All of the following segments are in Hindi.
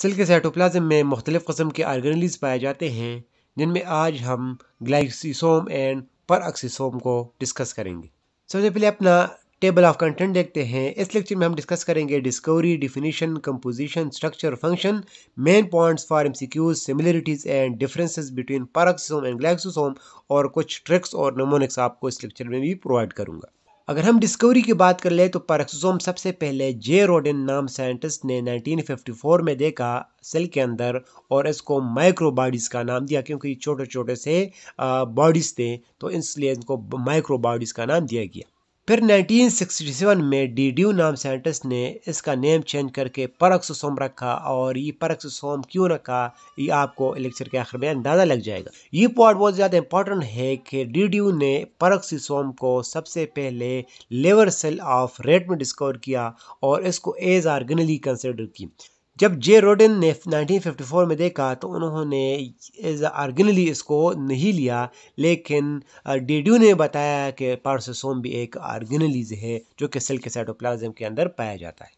सिल के साइटोप्लाज्म में मुख्तलिफ़ कस्म के आर्गनलीज पाए जाते हैं जिनमें आज हम ग्लाइक्सीसोम एंड परऑक्सीसोम को डिस्कस करेंगे सबसे पहले अपना टेबल ऑफ कंटेंट देखते हैं इस लेक्चर में हम डिस्कस करेंगे discovery definition composition structure function main points for MCQs similarities and differences between peroxisome and glyoxysome और कुछ ट्रिक्स और नमोनिक्स आपको इस लेक्चर में भी प्रोवाइड करूंगा अगर हम डिस्कवरी की बात कर ले तो पैराक्सोसोम सबसे पहले जे रोडिन नाम साइंटिस्ट ने 1954 में देखा सेल के अंदर और इसको माइक्रोबॉडीज़ का नाम दिया क्योंकि छोटे छोटे से बॉडीज़ थे तो इसलिए इनको माइक्रोबॉडीज़ का नाम दिया गया फिर 1967 में डी नाम साइंटिस्ट ने इसका नेम चेंज करके परक्सोसोम रखा और ये परक्सोसोम क्यों रखा ये आपको लेक्चर के आखिर में अंदाज़ा लग जाएगा ये पॉइंट बहुत ज़्यादा इंपॉर्टेंट है कि डी ड्यू ने परक्सीसोम को सबसे पहले लेवर सेल ऑफ रेट में डिस्कवर किया और इसको एज आर्गनली कंसिडर की जब जे रोडन ने 1954 में देखा तो उन्होंने ऑर्गेनली इसको नहीं लिया लेकिन डेड्यू ने बताया कि पार्सोसोम भी एक आर्गनलीज है जो कि सेल के साइटोप्लाज्म के अंदर पाया जाता है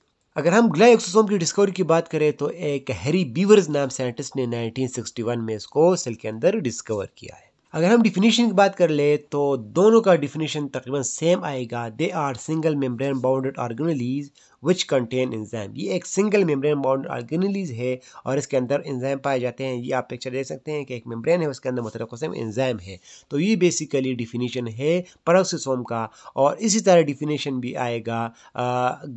अगर हम ग्लाइक्सोसोम की डिस्कवरी की बात करें तो एक हैरी बीवर्स नाम साइंटिस्ट ने 1961 में इसको सेल के अंदर डिस्कवर किया है अगर हम डिफिनीशन की बात कर ले तो दोनों का डिफिनीशन तकरीबन सेम आएगा they are single membrane bounded organelles which contain enzyme ये एक सिंगल मेम्ब्रेन बाउंड ऑर्गेनलीज है और इसके अंदर इंजाम पाए जाते हैं ये आप पिक्चर देख सकते हैं कि एक मेम्ब्रेन है उसके अंदर मुतरकसम मतलब इंजाम है तो ये बेसिकली डिफिनीशन है परोक्सीसोम का और इसी तरह डिफिनीशन भी आएगा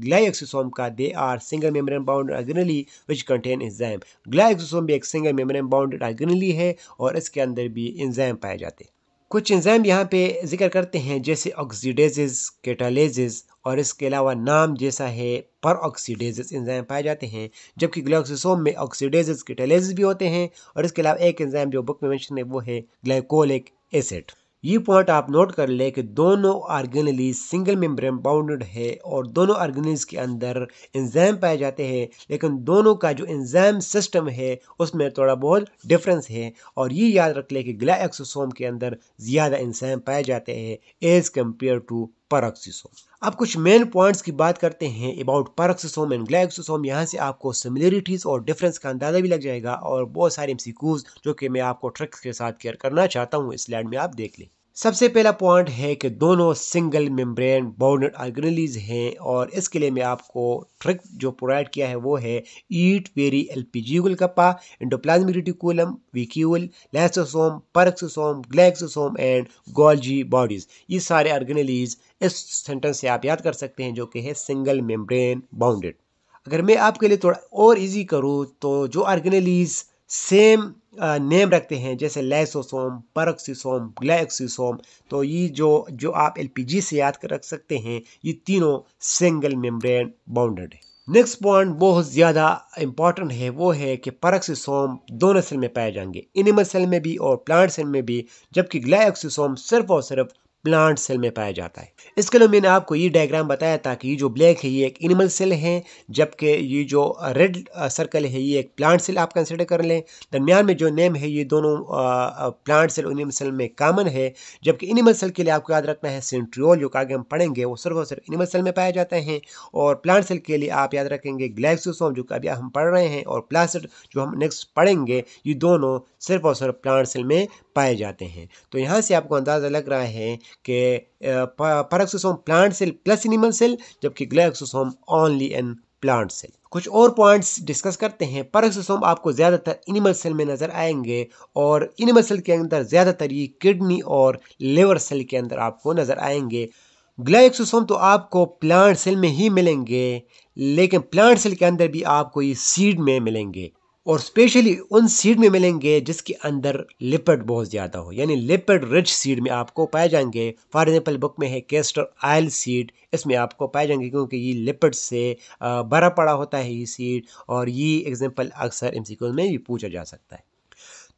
ग्लाइक्सीसोम का they are single membrane bound organelle which contain enzyme glyoxysome भी एक सिंगल मेम्ब्रेन बाउंड ऑर्गेनली है और इसके अंदर भी इंजाम पाए जाते हैं कुछ इंजाम यहाँ पे जिक्र करते हैं जैसे ऑक्सीडेजेस कैटालेजेस और इसके अलावा नाम जैसा है पर ऑक्सीडेजेस इंजाम पाए जाते हैं जबकि ग्लाइकोसोम में ऑक्सीडेजेस कैटालेजेस भी होते हैं और इसके अलावा एक इंजाम जो बुक में मेंशन है वो है ग्लाइकोलिक एसिड ये पॉइंट आप नोट कर लें कि दोनों ऑर्गेनली सिंगल मेम्ब्रेन बाउंडेड है और दोनों ऑर्गेनिज के अंदर एंजाइम पाए जाते हैं लेकिन दोनों का जो एंजाइम सिस्टम है उसमें थोड़ा बहुत डिफरेंस है और ये याद रख लें कि ग्ला एक्सोसोम के अंदर ज़्यादा एंजाइम पाए जाते हैं एज़ कम्पेयर टू परक्सिसोम अब कुछ मेन पॉइंट्स की बात करते हैं अबाउट परक्सिसोम एंड ग्लाइक्सोसोम यहाँ से आपको सिमिलरिटीज़ और डिफरेंस का अंदाज़ा भी लग जाएगा और बहुत सारे एम जो कि मैं आपको ट्रिक्स के साथ केयर करना चाहता हूँ इस लैंड में आप देख लें सबसे पहला पॉइंट है कि दोनों सिंगल मेम्ब्रेन बाउंडेड ऑर्गेनलीज हैं और इसके लिए मैं आपको ट्रिक जो प्रोवाइड किया है वो है ईट वेरी एल पी एलपीजीगुल कप्पा endoplasmic reticulum vacuole lysosome peroxisome glyoxysome and Golgi bodies ये सारे ऑर्गेनलीज इस सेंटेंस से आप याद कर सकते हैं जो कि है सिंगल मेम्ब्रेन बाउंडेड अगर मैं आपके लिए थोड़ा और ईजी करूँ तो जो ऑर्गेनलीज़ सेम नेम रखते हैं जैसे लेसोसोम परक्सीसोम ग्लैक्सीसोम तो ये जो जो आप एलपीजी से याद कर रख सकते हैं ये तीनों सिंगल मेम्ब्रेन बाउंडेड है नेक्स्ट पॉइंट बहुत ज़्यादा इम्पॉर्टेंट है वो है कि परक्सीसोम दोनों सेल में पाए जाएंगे एनिमल सेल में भी और प्लांट सेल में भी जबकि ग्लाइक्सीसोम सिर्फ और सिर्फ प्लांट सेल में पाया जाता है इसके लिए मैंने आपको ये डायग्राम बताया ताकि ये जो ब्लैक है ये एक एनिमल सेल है जबकि ये जो रेड सर्कल है ये एक प्लांट सेल आप कंसिडर कर लें दरमियान में जो नेम है ये दोनों प्लांट सेल और एनिमल सेल में कॉमन है जबकि एनिमल सेल के लिए आपको याद रखना है सेंट्रियोल जो आगे हम पढ़ेंगे वो सिर्फ और सिर्फ एनिमल सेल में पाए जाते हैं और प्लांट सेल के लिए आप याद रखेंगे ग्लैक्सोसोम जो अभी हम पढ़ रहे हैं और प्लास्ट जो हम नेक्स्ट पढ़ेंगे ये दोनों सिर्फ और सिर्फ प्लांट सेल में पाए जाते हैं तो यहाँ से आपको अंदाज़ा लग रहा है के peroxisome plant cell plus animal cell जबकि glyoxysome only in plant cell कुछ और पॉइंट्स डिस्कस करते हैं परोक्सोसोम आपको ज़्यादातर एनिमल सेल में नज़र आएंगे और एनिमल सेल के अंदर ज़्यादातर ये किडनी और लिवर सेल के अंदर आपको नज़र आएंगे ग्लाइक्सोसोम तो आपको प्लांट सेल में ही मिलेंगे लेकिन प्लांट सेल के अंदर भी आपको ये सीड में मिलेंगे और स्पेशली उन सीड में मिलेंगे जिसके अंदर लिपिड बहुत ज़्यादा हो यानी लिपिड रिच सीड में आपको पाए जाएंगे फॉर एग्जाम्पल बुक में है कैस्टर आयल सीड इसमें आपको पाए जाएंगे क्योंकि ये लिपिड से भरा पड़ा होता है ये सीड और ये एग्जाम्पल अक्सर एम में भी पूछा जा सकता है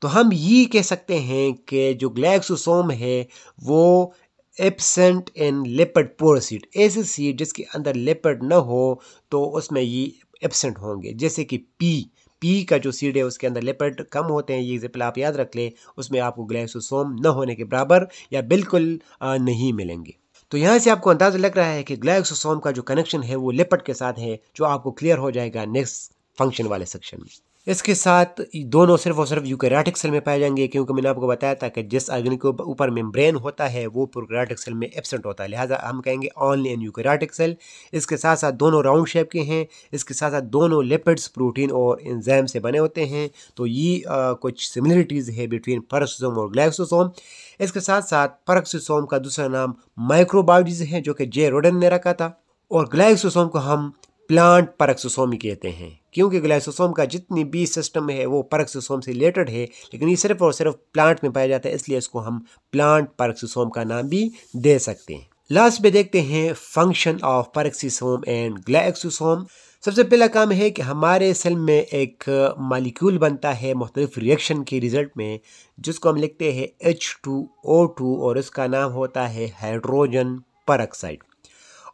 तो हम ये कह सकते हैं कि जो ग्लैक्सोसोम है वो absent in lipid poor seed ऐसे सीड जिसके अंदर लिपड ना हो तो उसमें ये एबसेंट होंगे जैसे कि पी पी का जो सीड है उसके अंदर लेपर्ड कम होते हैं ये एग्जाम्पल आप याद रख लें उसमें आपको ग्लाइसोसोम न होने के बराबर या बिल्कुल नहीं मिलेंगे तो यहाँ से आपको अंदाज़ा लग रहा है कि ग्लाइसोसोम का जो कनेक्शन है वो लेपट के साथ है जो आपको क्लियर हो जाएगा नेक्स्ट फंक्शन वाले सेक्शन में इसके साथ दोनों सिर्फ और सिर्फ यूकेराटिक सेल में पाए जाएंगे क्योंकि मैंने आपको बताया था कि जिस ऑर्गेनिक के ऊपर मेम्ब्रेन होता है वो प्रोकराटिक सेल में एबसेंट होता है लिहाजा हम कहेंगे ऑनली एन यूकेराटिक सेल इसके साथ साथ दोनों राउंड शेप के हैं इसके साथ साथ दोनों लिपिड्स प्रोटीन और इन्जैम से बने होते हैं तो ये आ, कुछ सिमिलरिटीज़ है बिटवीन परसोसोम और ग्लैक्सोसोम इसके साथ साथ परक्सोसोम का दूसरा नाम माइक्रोबायोलॉजी है जो कि जे रोडन ने रखा था और ग्लाइसोसोम को हम प्लांट परक्सोसोम कहते हैं क्योंकि ग्लाइसोसोम का जितनी भी सिस्टम है वो परक्सोसोम से रिलेटेड है लेकिन ये सिर्फ और सिर्फ प्लांट में पाया जाता है इसलिए इसको हम प्लांट परक्सोसोम का नाम भी दे सकते हैं लास्ट में देखते हैं function of peroxisome and glyoxysome सबसे पहला काम है कि हमारे सेल में एक मालिक्यूल बनता है मुख्तलिफ रिएक्शन के रिज़ल्ट में जिसको हम लिखते हैं एच टू ओ टू और इसका नाम होता है हाइड्रोजन पर ऑक्साइड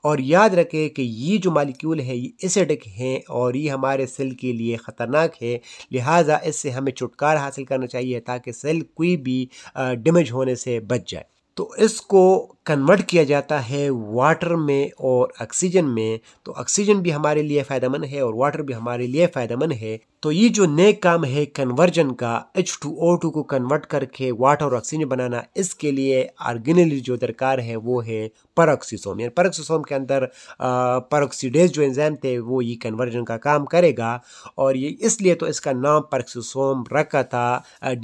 और याद रखें कि ये जो मालिक्यूल है ये एसिडिक हैं और ये हमारे सेल के लिए ख़तरनाक है लिहाजा इससे हमें छुटकारा हासिल करना चाहिए ताकि सेल कोई भी डैमेज होने से बच जाए तो इसको कन्वर्ट किया जाता है वाटर में और ऑक्सीजन में तो ऑक्सीजन भी हमारे लिए फ़ायदेमंद है और वाटर भी हमारे लिए फ़ायदेमंद है तो ये जो नए काम है कन्वर्जन का एच टू ओ टू को कन्वर्ट करके वाटर और ऑक्सीजन बनाना इसके लिए आर्गेनली जो दरकार है वो है परोक्सीसोम यानी परोक्सीसोम के अंदर परोक्सीडेज जो एंजाइम थे वो ये कन्वर्जन का काम करेगा और ये इसलिए तो इसका नाम परोक्सीसोम रखा था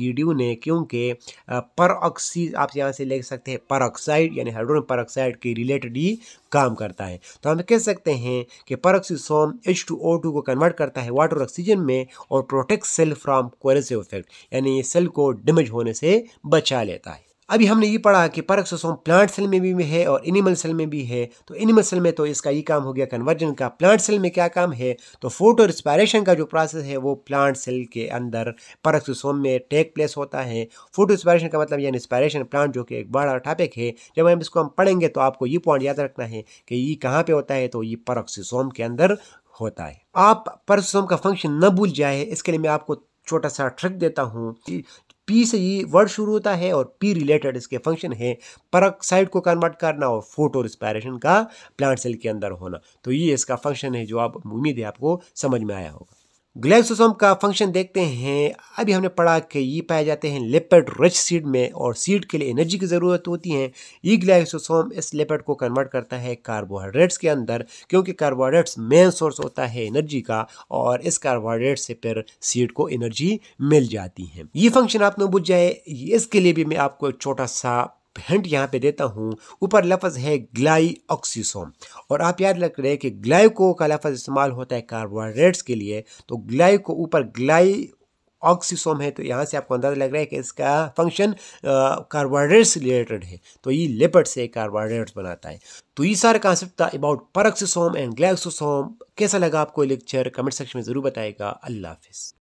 डी ने क्योंकि परोक्सी आप यहाँ से ले सकते हैं परोक्साइड यानी यानी हाइड्रोजन परऑक्साइड के रिलेटेड ही काम करता है तो हम कह सकते हैं कि peroxisome H two O two को कन्वर्ट करता है वाटर ऑक्सीजन में और protect cell from corrosive effect यानी ये सेल को डैमेज होने से बचा लेता है अभी हमने ये पढ़ा कि पैरोक्सोसोम प्लांट सेल में भी है और एनिमल सेल में भी है तो एनिमल सेल में तो इसका ये काम हो गया कन्वर्जन का प्लांट सेल में क्या काम है तो फोटो रिस्पायरेशन का जो प्रोसेस है वो प्लांट सेल के अंदर पैरोक्सोसोम में टेक प्लेस होता है फोटो रिस्पायरेशन का मतलब यानी रिस्पायरेशन प्लांट जो कि एक बड़ा टॉपिक है जब हम इसको हम पढ़ेंगे तो आपको ये पॉइंट याद रखना है कि ये कहाँ पर होता है तो ये पैरोक्सोसोम के अंदर होता है आप परसोम का फंक्शन न भूल जाए इसके लिए मैं आपको छोटा सा ट्रिक देता हूँ पी से ये वर्ड शुरू होता है और पी रिलेटेड इसके फंक्शन है परऑक्साइड को कन्वर्ट करना और फोटो रिस्पायरेशन का प्लांट सेल के अंदर होना तो ये इसका फंक्शन है जो आप उम्मीद है आपको समझ में आया होगा ग्लैक्सोसोम का फंक्शन देखते हैं अभी हमने पढ़ा कि ये पाए जाते हैं लेपर्ड रिच सीड में और सीड के लिए एनर्जी की ज़रूरत होती है ये ग्लैक्सोसोम इस लेपर्ड को कन्वर्ट करता है कार्बोहाइड्रेट्स के अंदर क्योंकि कार्बोहाइड्रेट्स मेन सोर्स होता है एनर्जी का और इस कार्बोहाइड्रेट से फिर सीड को एनर्जी मिल जाती है ये फंक्शन आप लोग बुझ जाए इसके लिए भी मैं आपको एक छोटा सा हिंट यहाँ पे देता हूँ ऊपर लफज है ग्लाई ऑक्सीसोम और आप याद रख रहे हैं कि ग्लाइको का लफज इस्तेमाल होता है कार्बोहाइड्रेट्स के लिए तो ग्लाइको ऊपर ग्लाई ऑक्सीसोम है तो यहाँ से आपको अंदाज़ा लग रहा है कि इसका फंक्शन कार्बोहाइड्रेट्स रिलेटेड है तो ये लेपट से कार्बोहाइड्रेट्स बनाता है तो ये सारा कॉन्सेप्ट था अबाउट परक्सीसोम एंड ग्लैक्सोसोम कैसा लगा आपको लेक्चर कमेंट सेक्शन में ज़रूर बताएगा अल्लाह हाफिज़